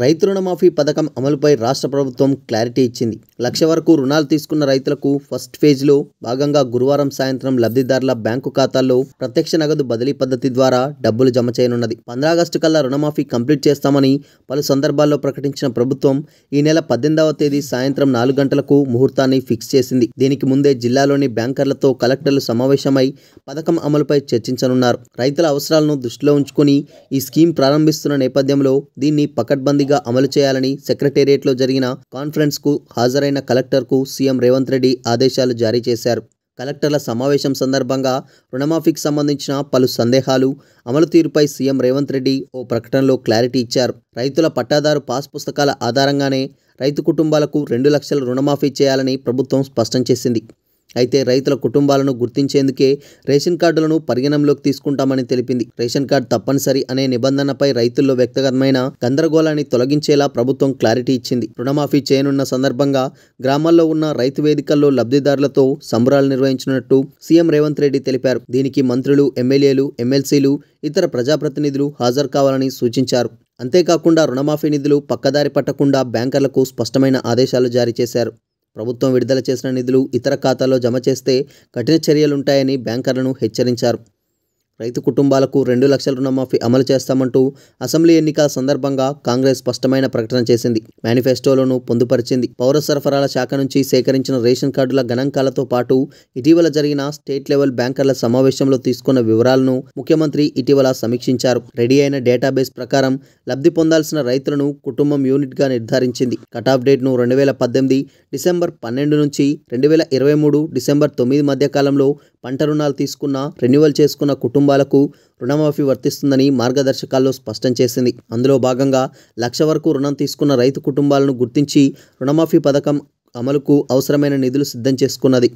రైతు రుణమాఫీ పథకం అమలుపై రాష్ట్ర ప్రభుత్వం క్లారిటీ ఇచ్చింది లక్ష వరకు రుణాలు తీసుకున్న రైతులకు ఫస్ట్ ఫేజ్లో భాగంగా గురువారం సాయంత్రం లబ్ధిదారుల బ్యాంకు ఖాతాల్లో ప్రత్యక్ష నగదు బదిలీ పద్ధతి ద్వారా డబ్బులు జమ చేయనున్నది ఆగస్టు కల్లా రుణమాఫీ కంప్లీట్ చేస్తామని పలు సందర్భాల్లో ప్రకటించిన ప్రభుత్వం ఈ నెల పద్దెనిమిదవ తేదీ సాయంత్రం నాలుగు గంటలకు ముహూర్తాన్ని ఫిక్స్ చేసింది దీనికి ముందే జిల్లాలోని బ్యాంకర్లతో కలెక్టర్లు సమావేశమై పథకం అమలుపై చర్చించనున్నారు రైతుల అవసరాలను దృష్టిలో ఉంచుకుని ఈ స్కీమ్ ప్రారంభిస్తున్న నేపథ్యంలో దీన్ని పకడ్బందీ విడిగా అమలు చేయాలని సెక్రటేరియట్లో జరిగిన కాన్ఫరెన్స్కు హాజరైన కలెక్టర్కు సీఎం రేవంత్ రెడ్డి ఆదేశాలు జారీ చేశారు కలెక్టర్ల సమావేశం సందర్భంగా రుణమాఫీకి సంబంధించిన పలు సందేహాలు అమలు తీరుపై సీఎం రేవంత్ రెడ్డి ఓ ప్రకటనలో క్లారిటీ ఇచ్చారు రైతుల పట్టాదారు పాస్ పుస్తకాల ఆధారంగానే రైతు కుటుంబాలకు రెండు లక్షల రుణమాఫీ చేయాలని ప్రభుత్వం స్పష్టం చేసింది అయితే రైతుల కుటుంబాలను గుర్తించేందుకే రేషన్ కార్డులను పరిగణంలోకి తీసుకుంటామని తెలిపింది రేషన్ కార్డు తప్పనిసరి అనే నిబంధనపై రైతుల్లో వ్యక్తిగతమైన గందరగోళాన్ని తొలగించేలా ప్రభుత్వం క్లారిటీ ఇచ్చింది రుణమాఫీ చేయనున్న సందర్భంగా గ్రామాల్లో ఉన్న రైతు వేదికల్లో లబ్ధిదారులతో సంబరాలు నిర్వహించినట్టు సీఎం రేవంత్ రెడ్డి తెలిపారు దీనికి మంత్రులు ఎమ్మెల్యేలు ఎమ్మెల్సీలు ఇతర ప్రజాప్రతినిధులు హాజరు కావాలని సూచించారు అంతేకాకుండా రుణమాఫీ నిధులు పక్కదారి పట్టకుండా బ్యాంకర్లకు స్పష్టమైన ఆదేశాలు జారీ చేశారు ప్రభుత్వం విడుదల చేసిన నిధులు ఇతర ఖాతాల్లో జమ చేస్తే కఠిన చర్యలుంటాయని బ్యాంకర్లను హెచ్చరించారు రైతు కుటుంబాలకు రెండు లక్షల రుణమాఫీ అమలు చేస్తామంటూ అసెంబ్లీ ఎన్నికల సందర్భంగా కాంగ్రెస్ స్పష్టమైన ప్రకటన చేసింది మేనిఫెస్టోలను పొందుపరిచింది పౌర సరఫరాల శాఖ నుంచి సేకరించిన రేషన్ కార్డుల గణాంకాలతో పాటు ఇటీవల జరిగిన స్టేట్ లెవెల్ బ్యాంకర్ల సమావేశంలో తీసుకున్న వివరాలను ముఖ్యమంత్రి ఇటీవల సమీక్షించారు రెడీ అయిన డేటాబేస్ ప్రకారం లబ్ధి పొందాల్సిన రైతులను కుటుంబం యూనిట్గా నిర్ధారించింది కటాఫ్ డేట్ను రెండు వేల పద్దెనిమిది డిసెంబర్ పన్నెండు నుంచి రెండు వేల ఇరవై మూడు డిసెంబర్ తొమ్మిది మధ్య కాలంలో పంట రుణాలు తీసుకున్న రెన్యువల్ చేసుకున్న కుటుంబాలకు రుణమాఫీ వర్తిస్తుందని మార్గదర్శకాల్లో స్పష్టం చేసింది అందులో భాగంగా లక్ష వరకు రుణం తీసుకున్న రైతు కుటుంబాలను గుర్తించి రుణమాఫీ పథకం అమలుకు అవసరమైన నిధులు సిద్ధం చేసుకున్నది